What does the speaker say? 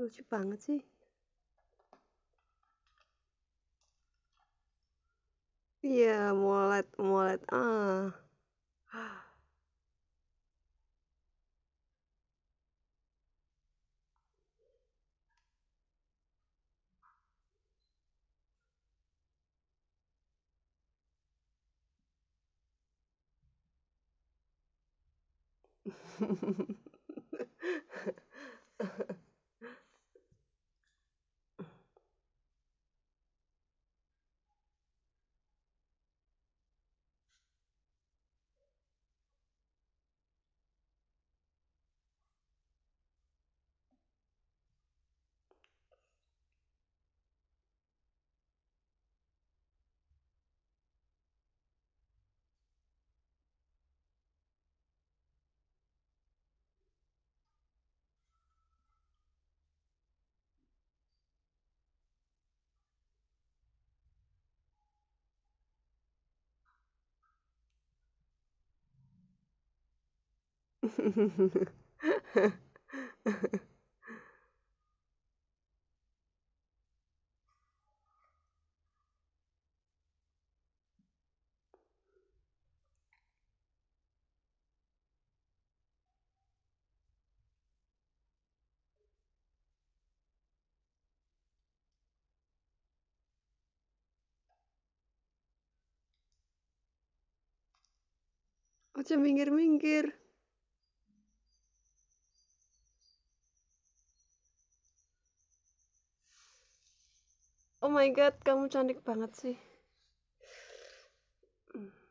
lucu banget sih iya molet molet ah Oce minggir-minggir. my god, kamu cantik banget sih. Hmm.